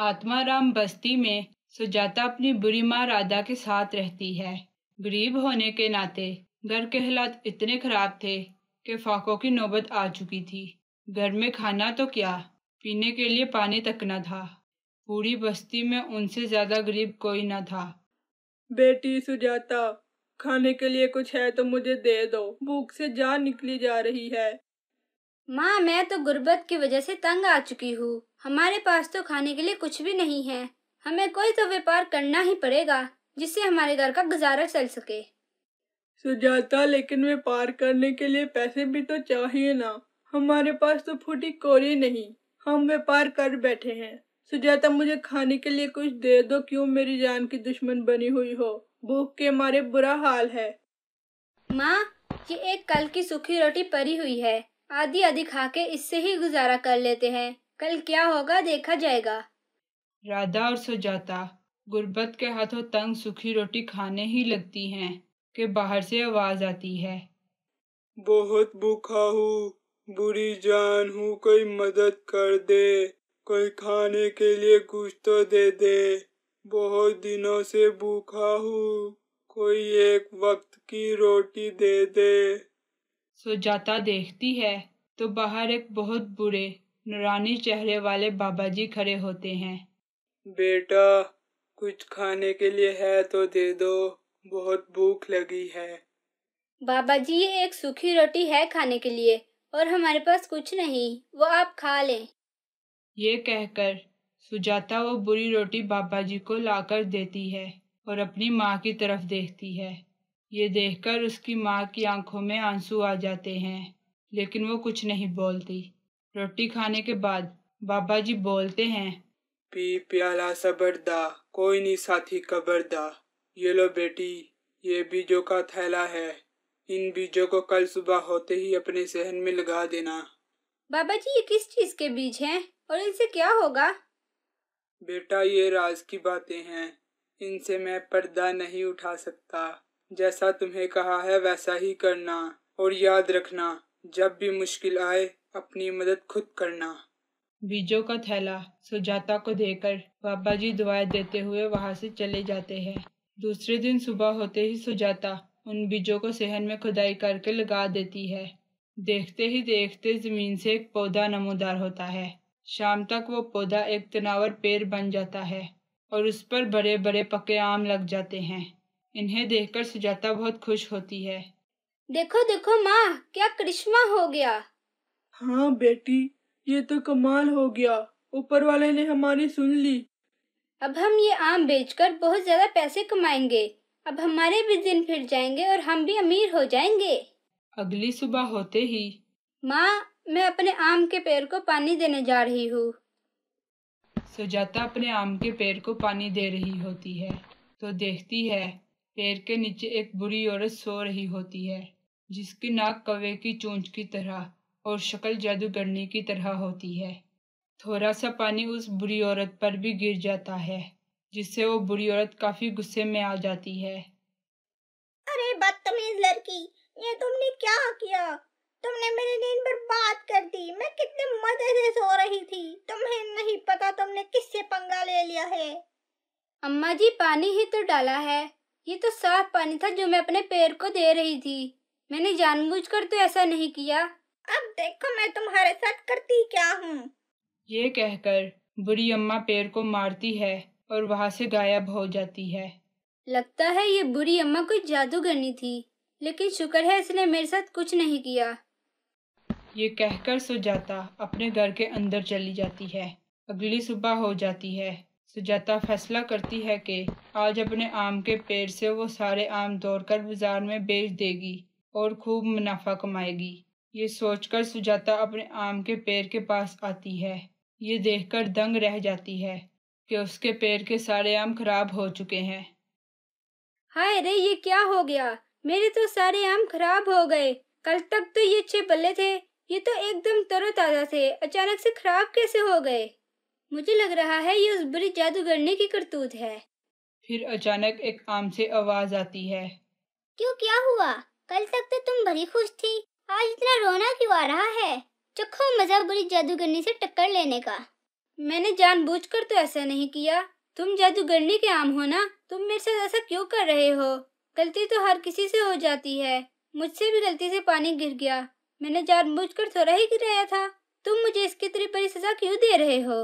आत्माराम बस्ती में सुजाता अपनी बुरी माँ राधा के साथ रहती है गरीब होने के नाते घर के हालात इतने खराब थे कि फाकों की नौबत आ चुकी थी घर में खाना तो क्या पीने के लिए पानी तक न था पूरी बस्ती में उनसे ज्यादा गरीब कोई न था बेटी सुजाता खाने के लिए कुछ है तो मुझे दे दो भूख से जान निकली जा रही है माँ मैं तो गुर्बत की वजह से तंग आ चुकी हूँ हमारे पास तो खाने के लिए कुछ भी नहीं है हमें कोई तो व्यापार करना ही पड़ेगा जिससे हमारे घर का गुजारा चल सके सुजाता लेकिन व्यापार करने के लिए पैसे भी तो चाहिए ना हमारे पास तो फूटी कोरी नहीं हम व्यापार कर बैठे हैं सुजाता मुझे खाने के लिए कुछ दे दो क्यों मेरी जान की दुश्मन बनी हुई हो भूख के मारे बुरा हाल है माँ ये एक कल की सूखी रोटी परी हुई है आदि आदि खा के इससे ही गुजारा कर लेते हैं कल क्या होगा देखा जाएगा राधा और सुजाता गुर्बत के हाथों तंग सूखी रोटी खाने ही लगती हैं कि बाहर से आवाज आती है बहुत भूखा हूँ बुरी जान हूँ कोई मदद कर दे कोई खाने के लिए कुछ तो दे दे बहुत दिनों से भूखा हूँ कोई एक वक्त की रोटी दे दे सो जाता देखती है तो बाहर एक बहुत बुरे नुरानी चेहरे वाले बाबा जी खड़े होते हैं बेटा कुछ खाने के लिए है तो दे दो बहुत भूख लगी है बाबा जी ये एक सूखी रोटी है खाने के लिए और हमारे पास कुछ नहीं वो आप खा लें ये कहकर सुजाता वो बुरी रोटी बाबा जी को लाकर देती है और अपनी माँ की तरफ देखती है ये देखकर उसकी माँ की आंखों में आंसू आ जाते हैं लेकिन वो कुछ नहीं बोलती रोटी खाने के बाद बाबा जी बोलते हैं पी प्याला सबरदा कोई नहीं साथी कबरदा ये लो बेटी ये बीजों का थैला है इन बीजों को कल सुबह होते ही अपने सहन में लगा देना बाबा जी ये किस चीज के बीज हैं और इनसे क्या होगा बेटा ये राज की बातें हैं इनसे मैं पर्दा नहीं उठा सकता जैसा तुम्हें कहा है वैसा ही करना और याद रखना जब भी मुश्किल आए अपनी मदद खुद करना बीजों का थैला सुजाता को देकर बाबा जी दुआएं देते हुए वहाँ से चले जाते हैं दूसरे दिन सुबह होते ही सुजाता उन बीजों को सेहन में खुदाई करके लगा देती है देखते ही देखते जमीन से एक पौधा नमोदार होता है शाम तक वो पौधा एक तनावर पेड़ बन जाता है और उस पर बड़े बड़े पके आम लग जाते हैं इन्हें देखकर सुजाता बहुत खुश होती है देखो देखो माँ क्या करिश्मा हो गया हाँ बेटी ये तो कमाल हो गया ऊपर वाले ने हमारी सुन ली अब हम ये आम बेचकर बहुत ज्यादा पैसे कमाएंगे अब हमारे भी दिन फिर जाएंगे और हम भी अमीर हो जाएंगे अगली सुबह होते ही माँ मैं अपने आम के पेड़ को पानी देने जा रही हूँ सुजाता अपने आम के पेड़ को पानी दे रही होती है तो देखती है पेड़ के नीचे एक बुरी औरत सो रही होती है जिसकी नाक कवे की चोंच की तरह और शक्ल जादूगरनी की तरह होती है थोड़ा सा पानी उस बुरी औरत पर भी गिर जाता है जिससे वो बुरी औरत काफी गुस्से में आ जाती है अरे बदतमीज लड़की ये तुमने क्या किया तुमने मेरी नींद बर्बाद कर दी मैं कितने मजे से सो रही थी तुम्हें नहीं पता तुमने किससे पंगा ले लिया है अम्मा जी पानी ही तो डाला है ये तो साफ पानी था जो मैं अपने पैर को दे रही थी मैंने जानबूझकर तो ऐसा नहीं किया अब देखो मैं तुम्हारे साथ करती क्या हूँ ये कहकर बुरी अम्मा पैर को मारती है और वहाँ से गायब हो जाती है लगता है ये बुरी अम्मा कोई जादूगरनी थी लेकिन शुक्र है इसने मेरे साथ कुछ नहीं किया ये कहकर सुजाता अपने घर के अंदर चली जाती है अगली सुबह हो जाती है सुजाता फैसला करती है कि आज अपने आम के पेड़ से वो सारे आम तोड़कर बाजार में बेच देगी और खूब मुनाफा कमाएगी ये सोचकर सुजाता अपने आम के पेड़ के पास आती है ये देखकर दंग रह जाती है कि उसके पेड़ के सारे आम खराब हो चुके हैं हाय रे ये क्या हो गया मेरे तो सारे आम खराब हो गए कल तक तो ये अच्छे बल्ले थे ये तो एकदम तरोताज़ा थे अचानक से खराब कैसे हो गए मुझे लग रहा है ये उस बुरी जादूगरनी की करतूत है फिर अचानक एक आम से आवाज आती है क्यों क्या हुआ कल तक तो तुम भरी खुश थी आज इतना रोना क्यों आ रहा है चखो मजा बुरी जादूगरनी से टक्कर लेने का मैंने जानबूझकर तो ऐसा नहीं किया तुम जादूगरनी के आम हो ना तुम मेरे साथ ऐसा क्यों कर रहे हो गलती तो हर किसी से हो जाती है मुझसे भी गलती से पानी गिर गया मैंने जानबूझकर थोड़ा ही गिराया था तुम मुझे इसकी इतनी बड़ी सजा क्यों दे रहे हो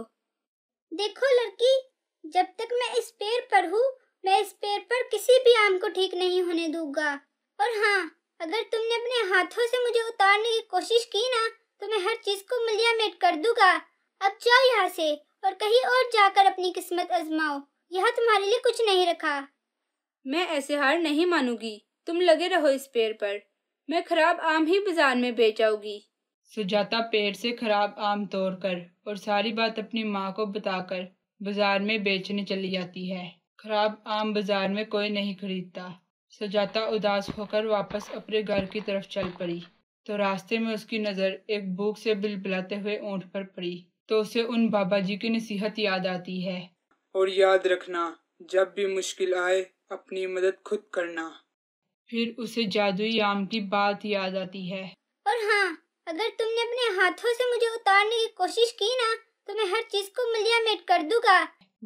देखो लड़की जब तक मैं इस पेड़ पर हूँ मैं इस पेड़ पर किसी भी आम को ठीक नहीं होने दूंगा और हाँ अगर तुमने अपने हाथों से मुझे उतारने की कोशिश की ना तो मैं हर चीज को मलिया मेट कर दूंगा अब जाओ यहाँ से और कहीं और जाकर अपनी किस्मत आजमाओ यह तुम्हारे लिए कुछ नहीं रखा मैं ऐसे हार नहीं मानूंगी तुम लगे रहो इस पेड़ पर मैं खराब आम ही बाजार में बेचाऊंगी सुजाता पेट से खराब आम तोड़ कर और सारी बात अपनी माँ को बताकर बाजार में बेचने चली जाती है खराब आम बाजार में कोई नहीं खरीदता सुजाता उदास होकर वापस अपने घर की तरफ चल पड़ी तो रास्ते में उसकी नज़र एक भूख से बिलबिलाते हुए ऊँट पर पड़ी तो उसे उन बाबा जी की नसीहत याद आती है और याद रखना जब भी मुश्किल आए अपनी मदद खुद करना फिर उसे जादुई आम की बात याद आती है और हाँ अगर तुमने अपने हाथों से मुझे उतारने की कोशिश की ना तो मैं हर चीज को मलिया मेट कर दूंगा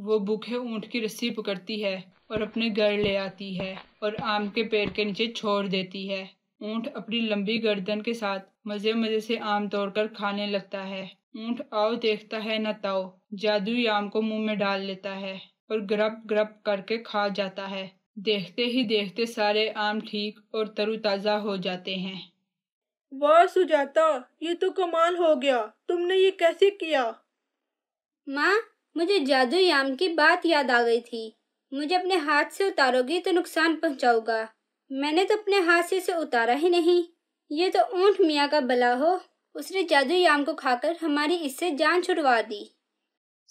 वो भूखे ऊँट की रस्सी पकड़ती है और अपने घर ले आती है और आम के पेड़ के नीचे छोड़ देती है ऊँट अपनी लंबी गर्दन के साथ मजे मजे से आम तोड़कर खाने लगता है ऊँट आओ देखता है न ताओ जादुई आम को मुंह में डाल लेता है और ग्रप ग्रप करके खा जाता है देखते ही देखते सारे आम ठीक और तरोताज़ा हो जाते हैं वाह सुजाता ये तो कमाल हो गया तुमने ये कैसे किया माँ मुझे जादू याम की बात याद आ गई थी मुझे अपने हाथ से उतारोगी तो नुकसान पहुँचाऊगा मैंने तो अपने हाथ से इसे उतारा ही नहीं ये तो ऊंट मियाँ का भला हो उसने जादू याम को खाकर हमारी इससे जान छुड़वा दी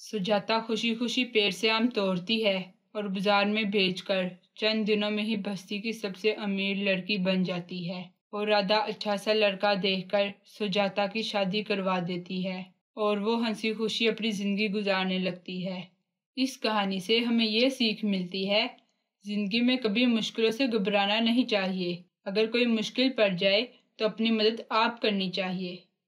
सुजाता खुशी खुशी पेड़ से आम तोड़ती है और बाजार में बेचकर चंद दिनों में ही बस्ती की सबसे अमीर लड़की बन जाती है और राधा अच्छा सा लड़का देखकर सुजाता की शादी करवा देती है और वो हंसी खुशी अपनी ज़िंदगी गुजारने लगती है इस कहानी से हमें यह सीख मिलती है ज़िंदगी में कभी मुश्किलों से घबराना नहीं चाहिए अगर कोई मुश्किल पड़ जाए तो अपनी मदद आप करनी चाहिए